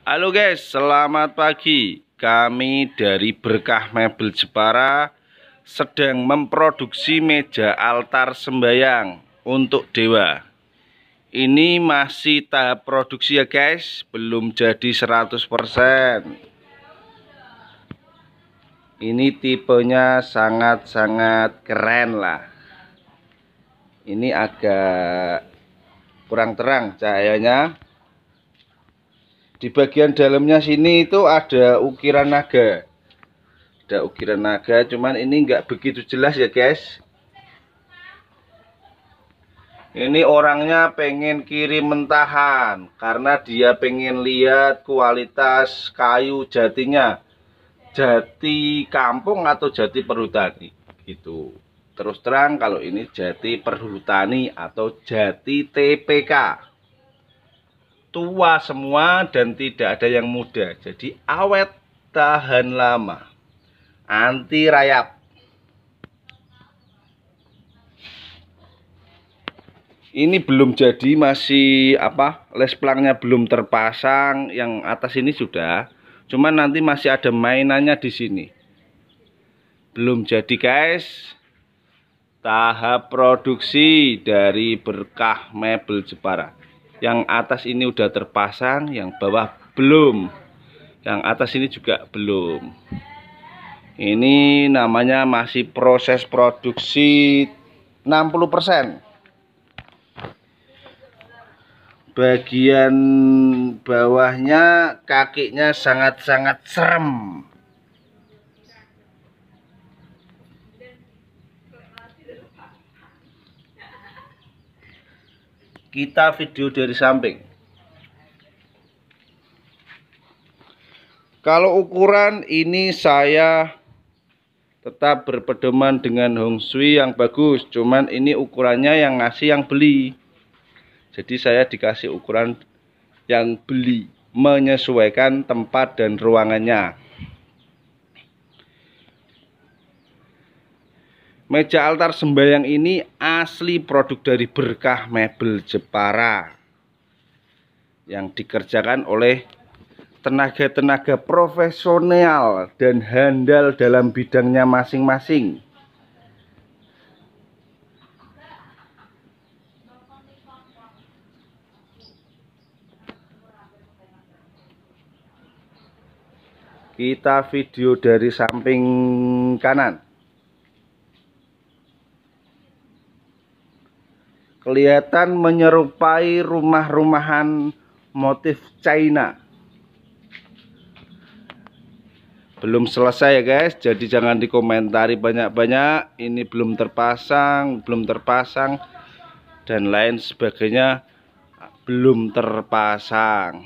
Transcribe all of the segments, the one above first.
Halo guys, selamat pagi. Kami dari Berkah Mebel Jepara sedang memproduksi meja altar sembayang untuk dewa. Ini masih tahap produksi ya guys, belum jadi 100%. Ini tipenya sangat-sangat keren lah. Ini agak kurang terang cahayanya di bagian dalamnya sini itu ada ukiran naga ada ukiran naga cuman ini nggak begitu jelas ya guys ini orangnya pengen kirim mentahan karena dia pengen lihat kualitas kayu jatinya jati kampung atau jati perhutani gitu terus terang kalau ini jati perhutani atau jati TPK tua semua dan tidak ada yang muda. Jadi awet, tahan lama, anti rayap. Ini belum jadi, masih apa? Les pelangnya belum terpasang, yang atas ini sudah. Cuman nanti masih ada mainannya di sini. Belum jadi, guys. Tahap produksi dari berkah mebel Jepara yang atas ini udah terpasang yang bawah belum yang atas ini juga belum ini namanya masih proses produksi 60% bagian bawahnya kakinya sangat-sangat serem kita video dari samping kalau ukuran ini saya tetap berpedoman dengan Hong Sui yang bagus cuman ini ukurannya yang ngasih yang beli jadi saya dikasih ukuran yang beli menyesuaikan tempat dan ruangannya Meja altar sembayang ini asli produk dari berkah mebel Jepara yang dikerjakan oleh tenaga-tenaga profesional dan handal dalam bidangnya masing-masing. Kita video dari samping kanan. kelihatan menyerupai rumah-rumahan motif China belum selesai ya guys jadi jangan dikomentari banyak-banyak ini belum terpasang belum terpasang dan lain sebagainya belum terpasang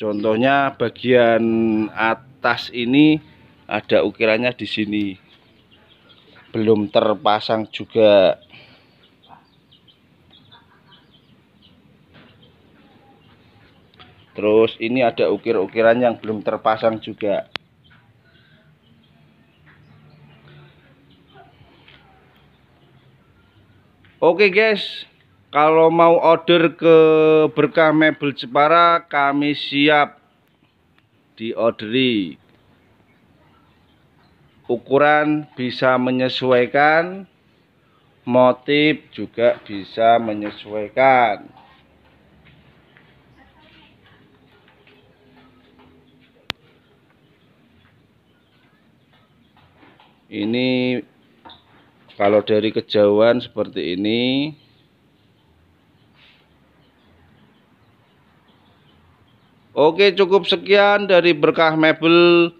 contohnya bagian atas ini ada ukirannya di sini belum terpasang juga terus ini ada ukir-ukiran yang belum terpasang juga oke guys kalau mau order ke berkah mebel Jepara kami siap di diorderi ukuran bisa menyesuaikan motif juga bisa menyesuaikan ini kalau dari kejauhan seperti ini Oke cukup sekian dari berkah mebel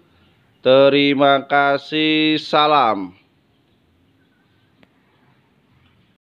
Terima kasih salam